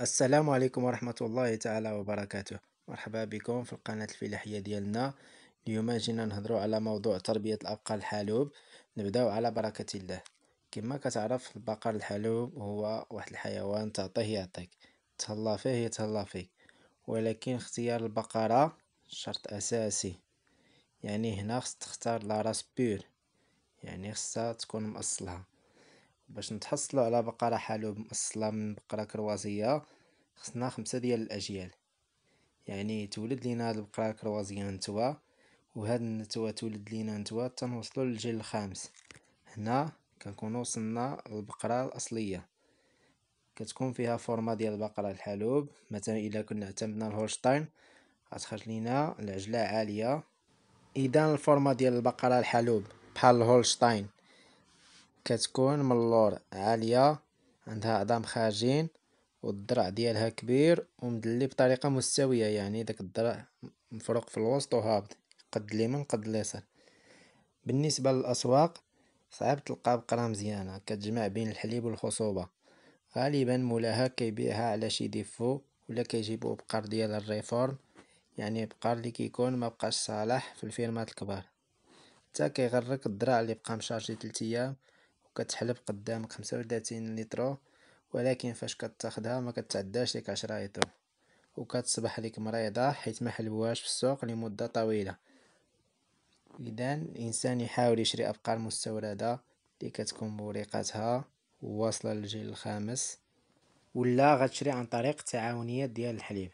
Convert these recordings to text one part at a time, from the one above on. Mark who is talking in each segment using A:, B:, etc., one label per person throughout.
A: السلام عليكم ورحمة الله تعالى وبركاته مرحبا بكم في القناة الفلاحية ديالنا اليوم جينا نهضروا على موضوع تربية الأبقار الحالوب نبداو على بركة الله كما كتعرف البقر الحالوب هو واحد الحيوان تعطيه يعطيك تهلا فيه يتهلا فيك ولكن اختيار البقرة شرط أساسي يعني هنا خص تختار لا راس بير يعني خصها تكون مأصلها باش نتحصلوا على بقرة حالو مأصلة من بقرة كروازية خصنا خمسة ديال الأجيال يعني تولد لينا هاد البقرة الكروازية نتوى وهاد النتوى تولد لينا نتوى حتى نوصلو للجيل الخامس هنا كنكونو وصلنا للبقرة الأصلية كتكون فيها فورما ديال البقرة الحلوب مثلا إلا كنا اعتمدنا الهولشتاين غتخرج لينا العجلة عالية إذا الفورما ديال البقرة الحلوب بحال الهولشتاين كتكون من اللور عالية عندها عظام خارجين والدرع ديالها كبير ومدلي بطريقة مستوية يعني داك الدرع مفروق في الوسط وهابط قد اليمين قد اليسار بالنسبة للأسواق صعيب تلقى بقرة مزيانة كتجمع بين الحليب والخصوبة غالبا مولاها كيبيعها على شي ديفو ولا كيجيبو بقر ديال الريفورم يعني بقر اللي كيكون مبقاش صالح في الفيرمات الكبار حتى كيغرك الدرع اللي بقى مشارجي تلت ايام وكتحلب قدامك 35 لتر ولكن فاش كتاخدها ما كتعداش ليك 10 لتر وكتصبح ليك مريضه حيت ما حلبوهاش في السوق لمده طويله اذا الانسان يحاول يشري ابقار مستورده اللي كتكون بوريقاتها واصله للجيل الخامس ولا غتشري عن طريق التعاونيات ديال الحليب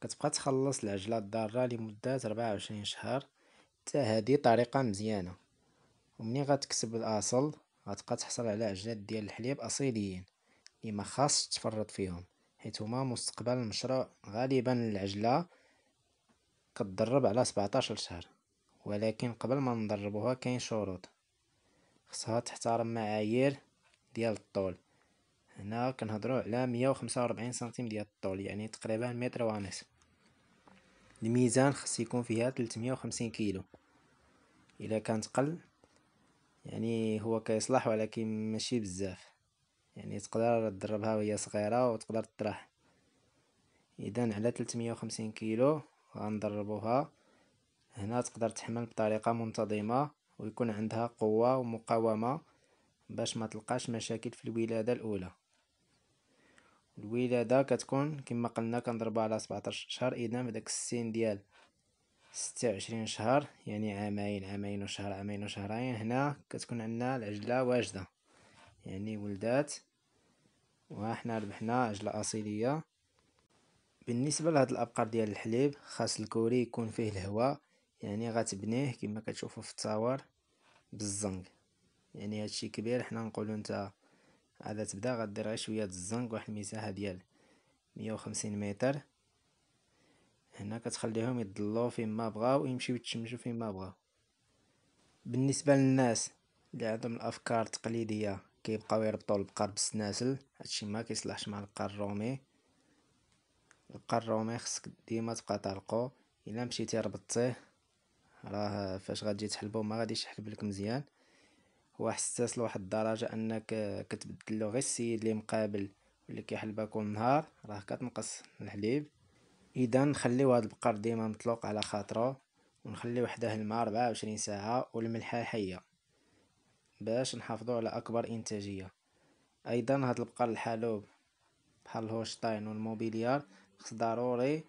A: كتبقى تخلص العجله الضاره لمده 24 شهر حتى هذه طريقه مزيانه ومني غتكسب الاصل غتبقى تحصل على عجلات ديال الحليب اصيليين اللي ما خاصش تفرط فيهم حيت هما مستقبل المشروع غالبا العجله كتدرب على 17 شهر ولكن قبل ما ندربوها كاين شروط خصها تحترم معايير ديال الطول هنا كنهضروا على 145 سنتيم ديال الطول يعني تقريبا متر ونص الميزان خص يكون فيها 350 كيلو الا كان تقل يعني هو كيصلح ولكن ماشي بزاف يعني تقدر تدربها وهي صغيرة وتقدر تطرح اذا على 350 كيلو غندربوها هنا تقدر تحمل بطريقة منتظمة ويكون عندها قوة ومقاومة باش ما تلقاش مشاكل في الولادة الاولى الولادة كتكون كما قلنا كنضربها على 17 شهر اذا بداك السن ديال ستة وعشرين شهر يعني عامين عامين وشهر عامين وشهرين هنا كتكون عندنا العجلة واجدة يعني ولدات وحنا ربحنا عجلة أصيلية بالنسبة لهاد الأبقار ديال الحليب خاص الكوري يكون فيه الهواء يعني غتبنيه كما كتشوفوا في التصاور بالزنق يعني هادشي كبير حنا نقولو نتا عاد تبدا غدير غير شويه د الزنق واحد المساحه ديال 150 متر هنا كتخليهم يضلوا فين ما بغاو يمشيو يتشمجوا فين ما بغاو بالنسبه للناس اللي عندهم الافكار التقليديه كيبقاو يربطوا البقر بالسناسل هادشي ما كيصلحش مع القار الرومي القار الرومي خصك ديما تبقى طالقو الا مشيتي ربطتيه راه فاش غتجي تحلبو ما غاديش يحلب لك مزيان هو حساس لواحد الدرجه انك كتبدل غير السيد اللي مقابل اللي كيحلبك كل نهار راه كتنقص الحليب اذا نخليو هاد البقر ديما مطلوق على خاطرو ونخليو حداه الماء 24 وعشرين ساعة والملحة حية باش نحافظوا على اكبر انتاجية ايضا هاد البقر الحالوب بحال الهوشتاين والموبيليار خص ضروري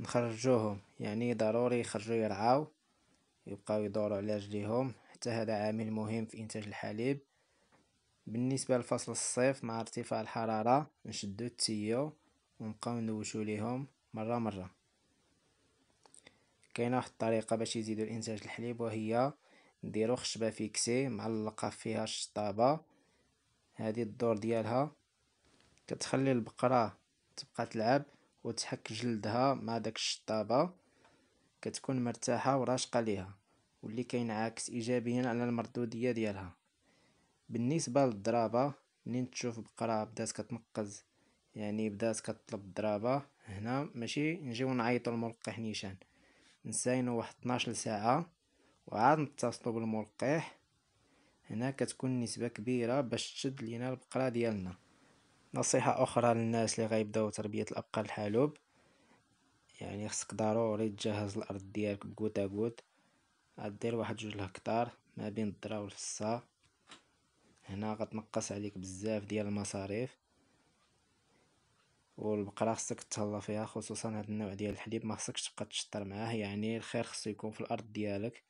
A: نخرجوهم يعني ضروري يخرجو يرعاو يبقاو يدورو على رجليهم حتى هذا عامل مهم في انتاج الحليب بالنسبه لفصل الصيف مع ارتفاع الحراره نشدو التيو ونبقاو ندوشو ليهم مرة مرة كاينه واحد الطريقه باش يزيدو الانتاج الحليب وهي نديرو خشبه فيكسي معلقه فيها الشطابه هذه الدور ديالها كتخلي البقره تبقى تلعب وتحك جلدها مع داك الشطابه كتكون مرتاحه وراشقه ليها واللي عكس ايجابيا على المردوديه ديالها بالنسبه للضرابه منين تشوف بقره بدات كتنقز يعني بدات كطلب الضربة هنا ماشي نجيو نعيطو للملقح نيشان نساينو واحد 12 ساعة وعاد نتصلو بالملقح هنا كتكون نسبة كبيرة باش تشد لينا البقرة ديالنا نصيحة أخرى للناس اللي غيبداو تربية الأبقار الحالوب يعني خصك ضروري تجهز الأرض ديالك بكوتا كوت غدير واحد جوج الهكتار ما بين الذرة والفصة هنا غتنقص عليك بزاف ديال المصاريف والبقرة خصك تهلا فيها خصوصا هاد النوع ديال الحليب ما خصكش تبقى تشطر معاه يعني الخير خصو يكون في الارض ديالك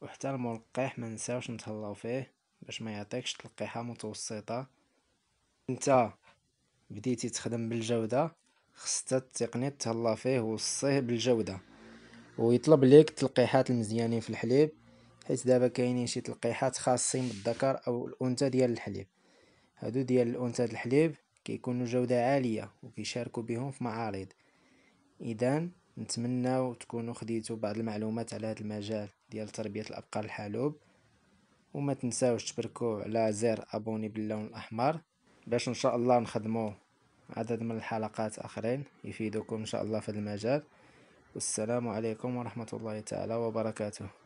A: وحتى الملقيح ما نساوش نتهلاو فيه باش ما يعطيكش تلقيحه متوسطه انت بديتي تخدم بالجوده خصك التقني تهلا فيه وصيه بالجوده ويطلب ليك التلقيحات المزيانين في الحليب حيت دابا كاينين شي تلقيحات خاصين بالذكر او الانثى ديال الحليب هادو ديال الانثى الحليب كيكونوا جودة عالية وكيشاركوا بهم في معارض اذا نتمناو تكونوا خديتوا بعض المعلومات على هذا المجال ديال تربية الابقار الحالوب وما تنساوش تبركوا على زر ابوني باللون الاحمر باش ان شاء الله نخدموا عدد من الحلقات اخرين يفيدوكم ان شاء الله في المجال والسلام عليكم ورحمة الله تعالى وبركاته